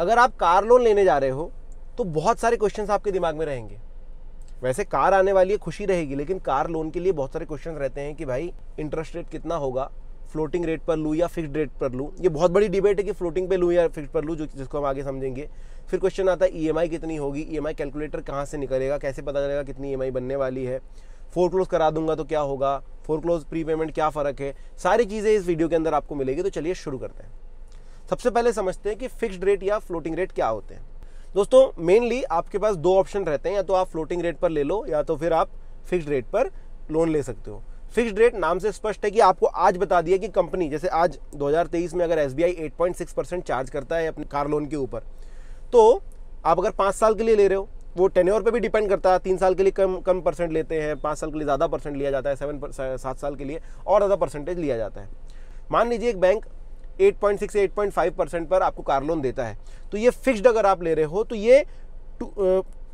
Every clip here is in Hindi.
अगर आप कार लोन लेने जा रहे हो तो बहुत सारे क्वेश्चन आपके दिमाग में रहेंगे वैसे कार आने वाली है खुशी रहेगी लेकिन कार लोन के लिए बहुत सारे क्वेश्चन रहते हैं कि भाई इंटरेस्ट रेट कितना होगा फ्लोटिंग रेट पर लूँ या फिक्स्ड रेट पर लूँ ये बहुत बड़ी डिबेट है कि फ्लोटिंग पे लूँ या फिक्स पर लूँ जो जिसको हम आगे समझेंगे फिर क्वेश्चन आता है ई e कितनी होगी ई e कैलकुलेटर कहाँ से निकलेगा कैसे पता चलेगा कितनी ई e बनने वाली है फोर क्लोज करा दूंगा तो क्या होगा फोर क्लोज प्री पेमेंट क्या फ़र्क है सारी चीज़ें इस वीडियो के अंदर आपको मिलेगी तो चलिए शुरू करते हैं सबसे पहले समझते हैं कि फिक्स्ड रेट या फ्लोटिंग रेट क्या होते हैं दोस्तों मेनली आपके पास दो ऑप्शन रहते हैं या तो आप फ्लोटिंग रेट पर ले लो या तो फिर आप फिक्स्ड रेट पर लोन ले सकते हो फिक्स्ड रेट नाम से स्पष्ट है कि आपको आज बता दिया कि कंपनी जैसे आज 2023 में अगर एस बी परसेंट चार्ज करता है अपने कार लोन के ऊपर तो आप अगर पाँच साल के लिए ले रहे हो वो टेन्योर पे भी डिपेंड करता है तीन साल के लिए कम कम परसेंट लेते हैं पाँच साल के लिए ज़्यादा परसेंट लिया जाता है सेवन सात साल के लिए और ज़्यादा परसेंटेज लिया जाता है मान लीजिए एक बैंक 8.6 से 8.5 परसेंट पर आपको कार लोन देता है तो ये फिक्स्ड अगर आप ले रहे हो तो ये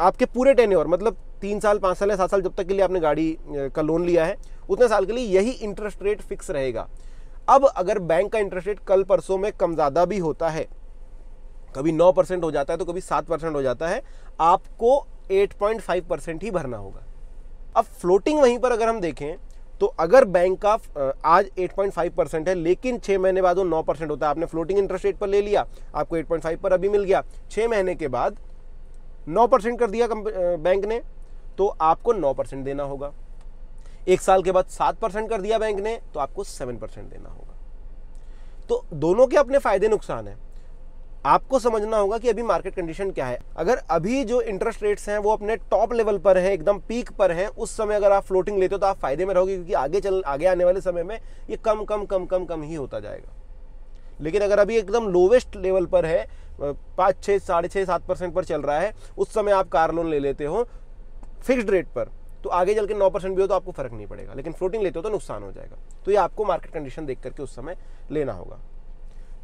आपके पूरे टेन्योर मतलब तीन साल पाँच साल या सात साल जब तक के लिए आपने गाड़ी का लोन लिया है उतने साल के लिए यही इंटरेस्ट रेट फिक्स रहेगा अब अगर बैंक का इंटरेस्ट रेट कल परसों में कम ज़्यादा भी होता है कभी नौ परसेंट हो जाता है तो कभी सात परसेंट हो जाता है आपको एट पॉइंट फाइव परसेंट ही भरना होगा अब फ्लोटिंग वहीं पर अगर हम देखें तो अगर बैंक का आज 8.5 परसेंट है लेकिन छः महीने बाद वो 9 परसेंट होता है आपने फ्लोटिंग इंटरेस्ट रेट पर ले लिया आपको 8.5 पर अभी मिल गया छः महीने के बाद 9 परसेंट कर दिया बैंक ने तो आपको 9 परसेंट देना होगा एक साल के बाद 7 परसेंट कर दिया बैंक ने तो आपको 7 परसेंट देना होगा तो दोनों के अपने फ़ायदे नुकसान हैं आपको समझना होगा कि अभी मार्केट कंडीशन क्या है अगर अभी जो इंटरेस्ट रेट्स हैं वो अपने टॉप लेवल पर हैं एकदम पीक पर हैं उस समय अगर आप फ्लोटिंग लेते हो तो आप फायदे में रहोगे क्योंकि आगे चल आगे आने वाले समय में ये कम कम कम कम कम ही होता जाएगा लेकिन अगर अभी एकदम लोवेस्ट लेवल पर है पाँच छः साढ़े छः सात परसेंट पर चल रहा है उस समय आप कार लोन ले लेते हो फिक्स्ड रेट पर तो आगे चल के नौ परसेंट भी हो तो आपको फर्क नहीं पड़ेगा लेकिन फ्लोटिंग लेते हो तो नुकसान हो जाएगा तो ये आपको मार्केट कंडीशन देख करके उस समय लेना होगा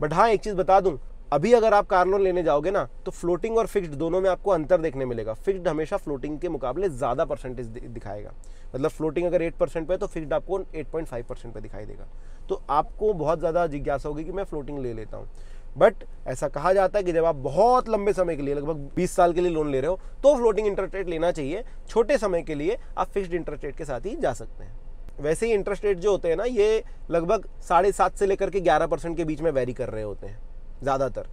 बट हाँ एक चीज़ बता दूँ अभी अगर आप कार लोन लेने जाओगे ना तो फ्लोटिंग और फिक्स्ड दोनों में आपको अंतर देखने मिलेगा फिक्स्ड हमेशा फ्लोटिंग के मुकाबले ज़्यादा परसेंटेज दिखाएगा मतलब फ्लोटिंग अगर 8 परसेंट पर तो फिक्स्ड आपको 8.5 परसेंट पर दिखाई देगा तो आपको बहुत ज़्यादा जिज्ञासा होगी कि मैं फ्लोटिंग ले लेता हूँ बट ऐसा कहा जाता है कि जब आप बहुत लंबे समय के लिए लगभग 20 साल के लिए लोन ले रहे हो तो फ्लोटिंग इंटरेस्ट रेट लेना चाहिए छोटे समय के लिए आप फिक्स्ड इंटरेस्ट रेट के साथ ही जा सकते हैं वैसे ही इंटरेस्ट रेट जो होते हैं ना ये लगभग साढ़े सात से लेकर के ग्यारह परसेंट के बीच में वेरी कर रहे होते हैं ज़्यादातर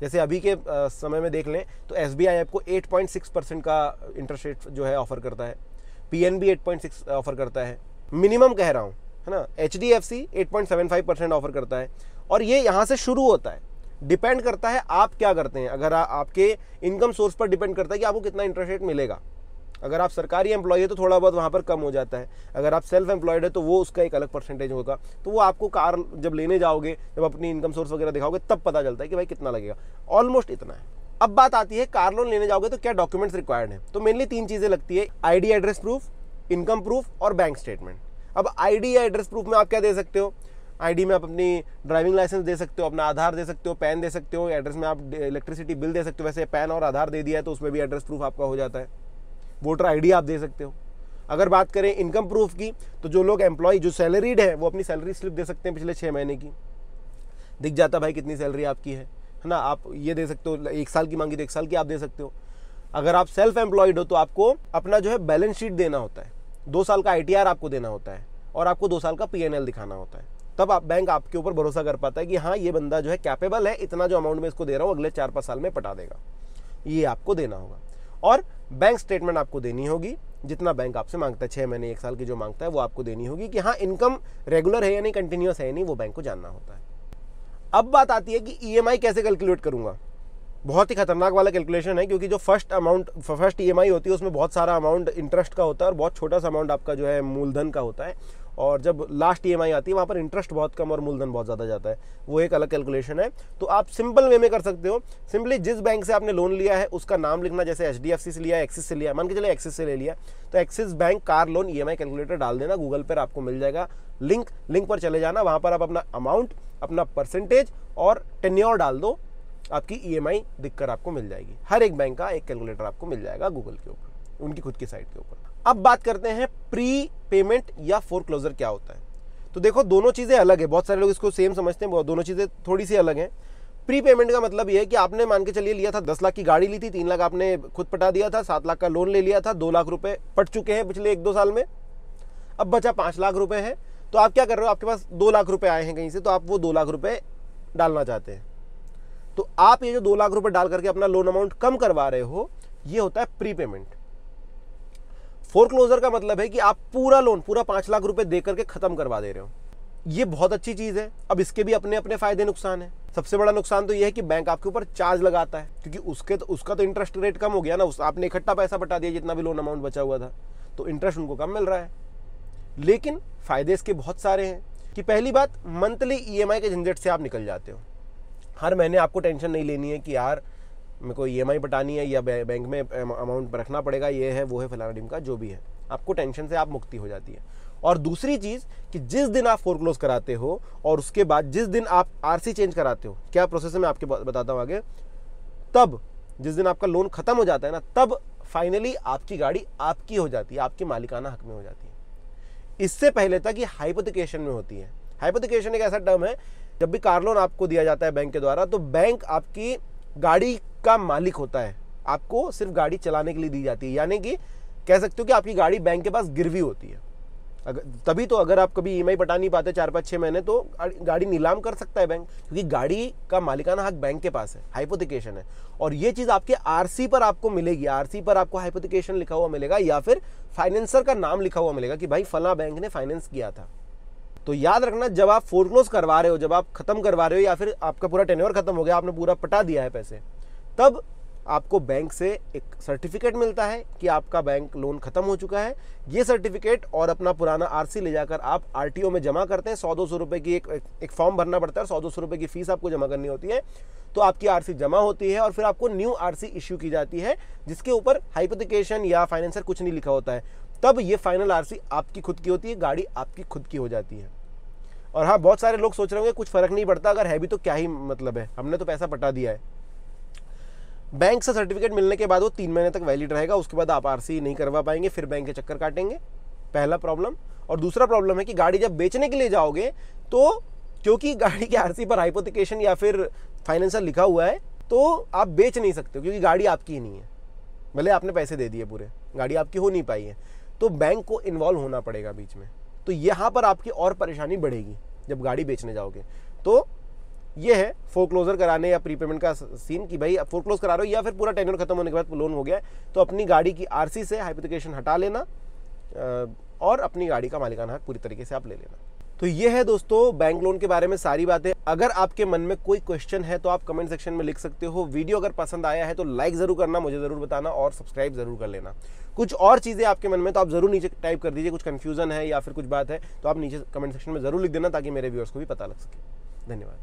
जैसे अभी के समय में देख लें तो एस बी आई आपको एट पॉइंट सिक्स परसेंट का इंटरेस्ट रेट जो है ऑफर करता है P N B eight point six offer करता है मिनिमम कह रहा हूँ है ना H D F C eight point seven five percent offer करता है और ये यहाँ से शुरू होता है डिपेंड करता है आप क्या करते हैं अगर आ, आपके इनकम सोर्स पर डिपेंड करता है कि आपको कितना इंटरेस्ट रेट मिलेगा अगर आप सरकारी एम्प्लॉय है तो थोड़ा बहुत वहाँ पर कम हो जाता है अगर आप सेल्फ एम्प्लॉयड है तो वो उसका एक अलग परसेंटेज होगा तो वो आपको कार जब लेने जाओगे जब अपनी इनकम सोर्स वगैरह दिखाओगे तब पता चलता है कि भाई कितना लगेगा ऑलमोस्ट इतना है अब बात आती है कार लोन लेने जाओगे तो क्या डॉक्यूमेंट्स रिक्वायर्ड हैं तो मेनली तीन चीज़ें लगती है ID address proof income proof और बैंक स्टेटमेंट अब आई या एड्रेस प्रूफ में आप क्या दे सकते हो आईडी में आप अपनी ड्राइविंग लाइसेंस दे सकते हो अपना आधार दे सकते हो पैन दे सकते हो एड्रेस में आप इलेक्ट्रिसिटी बिल दे सकते हो वैसे पैन और आधार दे दिया है तो उसमें भी एड्रेस प्रूफ आपका हो जाता है वोटर आईडी आप दे सकते हो अगर बात करें इनकम प्रूफ की तो जो लोग एम्प्लॉय जो सैलरीड है वो अपनी सैलरी स्लिप दे सकते हैं पिछले छः महीने की दिख जाता भाई कितनी सैलरी आपकी है है ना आप ये दे सकते हो एक साल की मांगी तो एक साल की आप दे सकते हो अगर आप सेल्फ एम्प्लॉयड हो तो आपको अपना जो है बैलेंस शीट देना होता है दो साल का आई आपको देना होता है और आपको दो साल का पी दिखाना होता है तब आप बैंक आपके ऊपर भरोसा कर पाता है कि हाँ ये बंदा जो है कैपेबल है इतना जो अमाउंट में इसको दे रहा हूँ अगले चार पाँच साल में पटा देगा ये आपको देना होगा और बैंक स्टेटमेंट आपको देनी होगी जितना बैंक आपसे मांगता है छः महीने एक साल की जो मांगता है वो आपको देनी होगी कि हाँ इनकम रेगुलर है या नहीं कंटिन्यूस है या नहीं वो बैंक को जानना होता है अब बात आती है कि ई e कैसे कैलकुलेट करूँगा बहुत ही खतरनाक वाला कैलकुलेशन है क्योंकि जो फर्स्ट अमाउंट फर्स्ट ईएमआई होती है उसमें बहुत सारा अमाउंट इंटरेस्ट का होता है और बहुत छोटा सा अमाउंट आपका जो है मूलधन का होता है और जब लास्ट ई e आती है वहाँ पर इंटरेस्ट बहुत कम और मूलधन बहुत ज़्यादा जाता है वो एक अलग कैलकुलेशन है तो आप सिंपल वे में कर सकते हो सिंपली जिस बैंक से आपने लोन लिया है उसका नाम लिखना जैसे एच से लिया एक्सिस से लिया मान के चले एक्सिस से ले लिया तो Axis bank car loan E calculator डाल देना गूगल पर आपको मिल जाएगा लिंक लिंक पर चले जाना वहाँ पर आप अपना अमाउंट अपना परसेंटेज और टेन्योर डाल दो आपकी ई एम आई दिखकर आपको मिल जाएगी हर एक बैंक का एक कैलकुलेटर आपको मिल जाएगा गूगल के ऊपर उनकी खुद की साइट के ऊपर अब बात करते हैं प्री पेमेंट या फोर क्लोजर क्या होता है तो देखो दोनों चीज़ें अलग है बहुत सारे लोग इसको सेम समझते हैं दोनों चीज़ें थोड़ी सी अलग हैं प्री पेमेंट का मतलब ये है कि आपने मान के चलिए लिया था दस लाख की गाड़ी ली थी तीन लाख आपने खुद पटा दिया था सात लाख का लोन ले लिया था दो लाख रुपए पट चुके हैं पिछले एक दो साल में अब बचा पाँच लाख रुपए है तो आप क्या कर रहे हो आपके पास दो लाख रुपए आए हैं कहीं से तो आप वो दो लाख रुपए डालना चाहते हैं तो आप ये जो दो लाख रुपए डाल करके अपना लोन अमाउंट कम करवा रहे हो ये होता है प्री पेमेंट फोर क्लोजर का मतलब है कि आप पूरा लोन पूरा पाँच लाख रुपए दे करके ख़त्म करवा दे रहे हो ये बहुत अच्छी चीज़ है अब इसके भी अपने अपने फायदे नुकसान है सबसे बड़ा नुकसान तो यह है कि बैंक आपके ऊपर चार्ज लगाता है क्योंकि उसके तो उसका तो इंटरेस्ट रेट कम हो गया ना उस आपने इकट्ठा पैसा बटा दिया जितना भी लोन अमाउंट बचा हुआ था तो इंटरेस्ट उनको कम मिल रहा है लेकिन फ़ायदे इसके बहुत सारे हैं कि पहली बात मंथली ई e के झंझट से आप निकल जाते हो हर महीने आपको टेंशन नहीं लेनी है कि यार मेरे को ई बटानी है या बैंक में अमाउंट रखना पड़ेगा ये है वो है फलाना डीम का जो भी है आपको टेंशन से आप मुक्ति हो जाती है और दूसरी चीज़ कि जिस दिन आप फोरक्लोज कराते हो और उसके बाद जिस दिन आप आरसी चेंज कराते हो क्या प्रोसेस है मैं आपके बताता हूँ आगे तब जिस दिन आपका लोन ख़त्म हो जाता है ना तब फाइनली आपकी गाड़ी आपकी हो जाती है आपके मालिकाना हक में हो जाती है इससे पहले तक ये हाइपोथिकेशन में होती है हाइपोथिकेशन एक ऐसा टर्म है जब भी कार लोन आपको दिया जाता है बैंक के द्वारा तो बैंक आपकी गाड़ी का मालिक होता है आपको सिर्फ गाड़ी चलाने के लिए दी जाती है यानी कि कह सकते हो कि आपकी गाड़ी बैंक के पास गिरवी होती है अगर तभी तो अगर आप कभी ई पटा नहीं पाते चार पाँच छः महीने तो गाड़ी नीलाम कर सकता है बैंक क्योंकि गाड़ी का मालिकाना हक बैंक के पास है हाइपोथिकेशन है और ये चीज़ आपके आरसी पर आपको मिलेगी आरसी पर आपको हाइपोथिकेशन लिखा हुआ मिलेगा या फिर फाइनेंसर का नाम लिखा हुआ मिलेगा कि भाई फला बैंक ने फाइनेंस किया था तो याद रखना जब आप फोरक्लोज करवा रहे हो जब आप खत्म करवा रहे हो या फिर आपका पूरा टेन्योर खत्म हो गया आपने पूरा पटा दिया है पैसे तब आपको बैंक से एक सर्टिफिकेट मिलता है कि आपका बैंक लोन खत्म हो चुका है ये सर्टिफिकेट और अपना पुराना आरसी ले जाकर आप आरटीओ में जमा करते हैं सौ दो सौ रुपये की एक एक फॉर्म भरना पड़ता है सौ दो सौ रुपये की फीस आपको जमा करनी होती है तो आपकी आरसी जमा होती है और फिर आपको न्यू सी इश्यू की जाती है जिसके ऊपर हाइपोथिकेशन या फाइनेंसर कुछ नहीं लिखा होता है तब ये फाइनल सी आपकी खुद की होती है गाड़ी आपकी खुद की हो जाती है और हाँ बहुत सारे लोग सोच रहे होंगे कुछ फ़र्क नहीं पड़ता अगर है भी तो क्या ही मतलब है हमने तो पैसा पटा दिया है बैंक से सर्टिफिकेट मिलने के बाद वो तीन महीने तक वैलिड रहेगा उसके बाद आप आर नहीं करवा पाएंगे फिर बैंक के चक्कर काटेंगे पहला प्रॉब्लम और दूसरा प्रॉब्लम है कि गाड़ी जब बेचने के लिए जाओगे तो क्योंकि गाड़ी के आर पर हाइपोथिकेशन या फिर फाइनेंसर लिखा हुआ है तो आप बेच नहीं सकते क्योंकि गाड़ी आपकी ही नहीं है भले आपने पैसे दे दिए पूरे गाड़ी आपकी हो नहीं पाई है तो बैंक को इन्वॉल्व होना पड़ेगा बीच में तो यहाँ पर आपकी और परेशानी बढ़ेगी जब गाड़ी बेचने जाओगे तो ये है फ़ोरक्लोज़र कराने या प्रीपेमेंट का सीन कि भाई आप फोरक्लोज़ करा रहे हो या फिर पूरा टेंडर खत्म होने के बाद लोन हो गया तो अपनी गाड़ी की आरसी से हाइपोटिकेशन हटा लेना और अपनी गाड़ी का मालिकाना हक पूरी तरीके से आप ले लेना तो ये है दोस्तों बैंक लोन के बारे में सारी बातें अगर आपके मन में कोई क्वेश्चन है तो आप कमेंट सेक्शन में लिख सकते हो वीडियो अगर पसंद आया है तो लाइक ज़रूर करना मुझे ज़रूर बताना और सब्सक्राइब ज़रूर कर लेना कुछ और चीज़ें आपके मन में तो आप ज़रूर नीचे टाइप कर दीजिए कुछ कन्फ्यूजन है या फिर कुछ बात है तो आप नीचे कमेंट सेक्शन में ज़रूर लिख देना ताकि मेरे व्यूअर्स को भी पता लग सके धन्यवाद